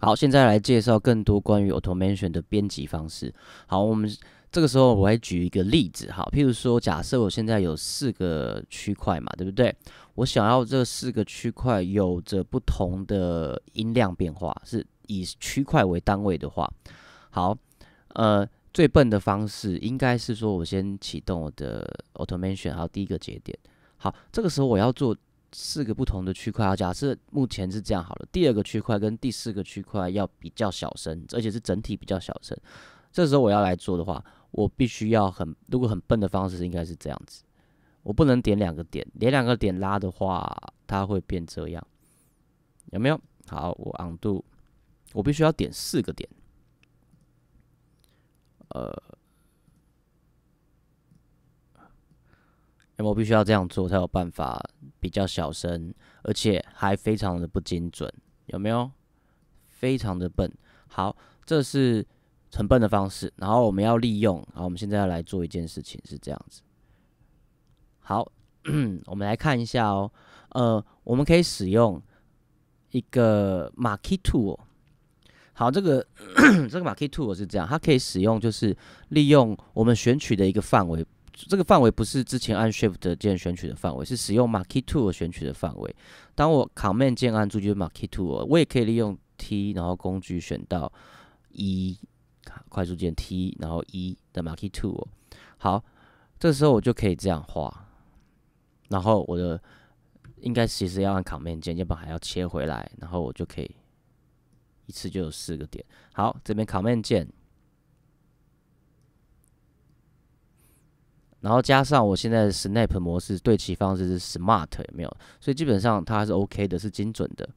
好，现在来介绍更多关于 automation 的编辑方式。好，我们这个时候，我来举一个例子。好，譬如说，假设我现在有四个区块嘛，对不对？我想要这四个区块有着不同的音量变化，是以区块为单位的话。好，呃，最笨的方式应该是说我先启动我的 automation，还有第一个节点。好，这个时候我要做。四个不同的区块啊，假设目前是这样好了。第二个区块跟第四个区块要比较小声，而且是整体比较小声。这时候我要来做的话，我必须要很如果很笨的方式，应该是这样子。我不能点两个点，连两个点拉的话，它会变这样，有没有？好，我 Undo，我必须要点四个点，呃。那么必须要这样做，才有办法比较小声，而且还非常的不精准，有没有？非常的笨。好，这是成笨的方式。然后我们要利用，好，我们现在要来做一件事情，是这样子。好，我们来看一下哦。呃，我们可以使用一个 Marki Tool。好，这个这个 Marki Tool 是这样，它可以使用，就是利用我们选取的一个范围。这个范围不是之前按 Shift 键选取的范围，是使用 Markey Tool 选取的范围。当我 Command 键按住就是 Markey Tool，我也可以利用 T，然后工具选到一，快速键 T，然后一的 Markey Tool。好，这时候我就可以这样画，然后我的应该其实要按 Command 键，不然还要切回来，然后我就可以一次就有四个点。好，这边 Command 键。然后加上我现在的 Snap 模式对齐方式是 Smart 有没有？所以基本上它是 OK 的，是精准的，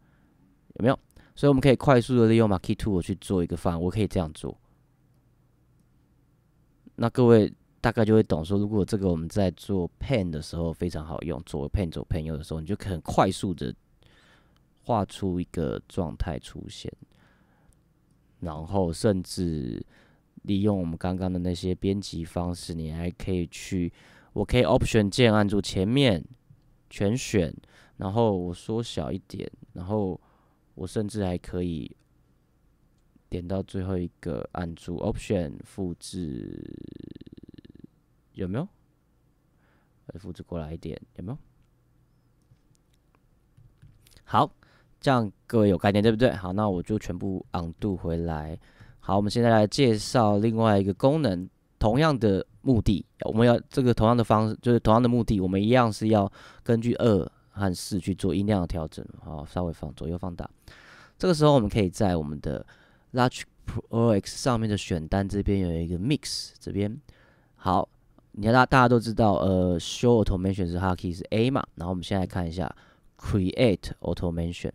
有没有？所以我们可以快速的利用 Key Two 去做一个方案，我可以这样做。那各位大概就会懂说，如果这个我们在做 Pen 的时候非常好用，左 Pen 左 Pen 右的时候，你就可以很快速的画出一个状态出现，然后甚至。利用我们刚刚的那些编辑方式，你还可以去，我可以 Option 键按住前面全选，然后我缩小一点，然后我甚至还可以点到最后一个按住 Option 复制，有没有？复制过来一点，有没有？好，这样各位有概念对不对？好，那我就全部 Undo 回来。好，我们现在来介绍另外一个功能，同样的目的，我们要这个同样的方，式，就是同样的目的，我们一样是要根据二和四去做音量的调整。好，稍微放左右放大。这个时候，我们可以在我们的 l r g e Pro X 上面的选单这边有一个 Mix 这边。好，你看大大家都知道，呃，Show Automation 是 k e y 是 A 嘛，然后我们现在看一下 Create Automation。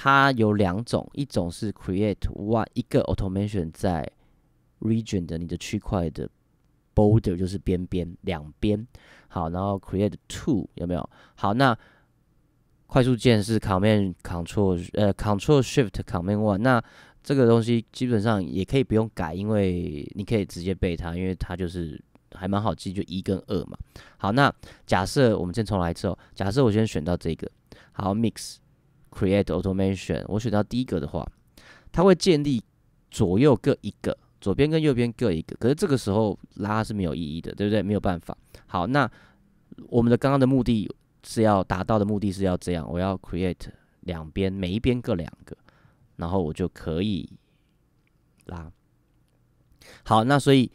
它有两种，一种是 create one 一个 automation 在 region 的你的区块的 border 就是边边两边，好，然后 create two 有没有？好，那快速键是 command control 呃 control shift command one，那这个东西基本上也可以不用改，因为你可以直接背它，因为它就是还蛮好记，就一跟二嘛。好，那假设我们先重来一次哦，假设我先选到这个，好 mix。Create Automation，我选到第一个的话，它会建立左右各一个，左边跟右边各一个。可是这个时候拉是没有意义的，对不对？没有办法。好，那我们的刚刚的目的是要达到的目的是要这样，我要 Create 两边，每一边各两个，然后我就可以拉。好，那所以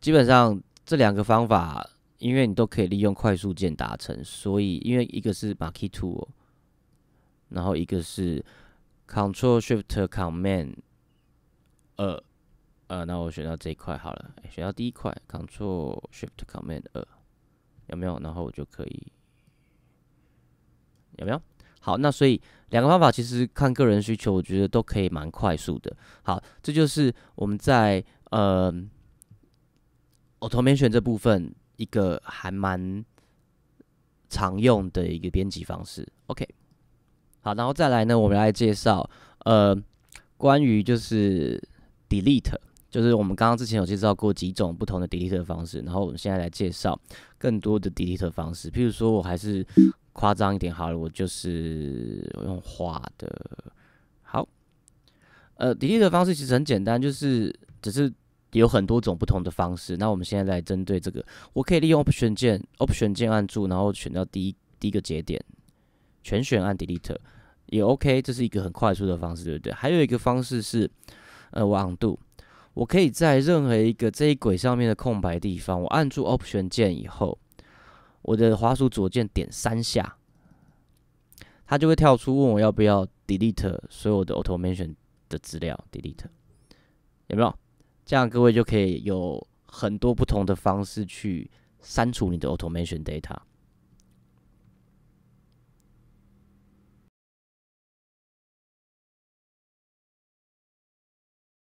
基本上这两个方法，因为你都可以利用快速键达成，所以因为一个是 m a r k e t Two。然后一个是 Control Shift Command 二，呃，那我选到这一块好了，选到第一块 Control Shift Command 二，有没有？然后我就可以，有没有？好，那所以两个方法其实看个人需求，我觉得都可以蛮快速的。好，这就是我们在呃，我同名选这部分一个还蛮常用的一个编辑方式。OK。好，然后再来呢，我们来介绍呃，关于就是 delete，就是我们刚刚之前有介绍过几种不同的 delete 方式，然后我们现在来介绍更多的 delete 方式。譬如说我还是夸张一点好了，我就是用画的。好，呃，delete 方式其实很简单，就是只是有很多种不同的方式。那我们现在来针对这个，我可以利用 option 键，option 键按住，然后选到第一第一个节点，全选按 delete。也 OK，这是一个很快速的方式，对不对？还有一个方式是，呃，我度，我可以在任何一个这一轨上面的空白地方，我按住 Option 键以后，我的滑鼠左键点三下，它就会跳出问我要不要 delete 所有的 automation 的资料 delete，有没有？这样各位就可以有很多不同的方式去删除你的 automation data。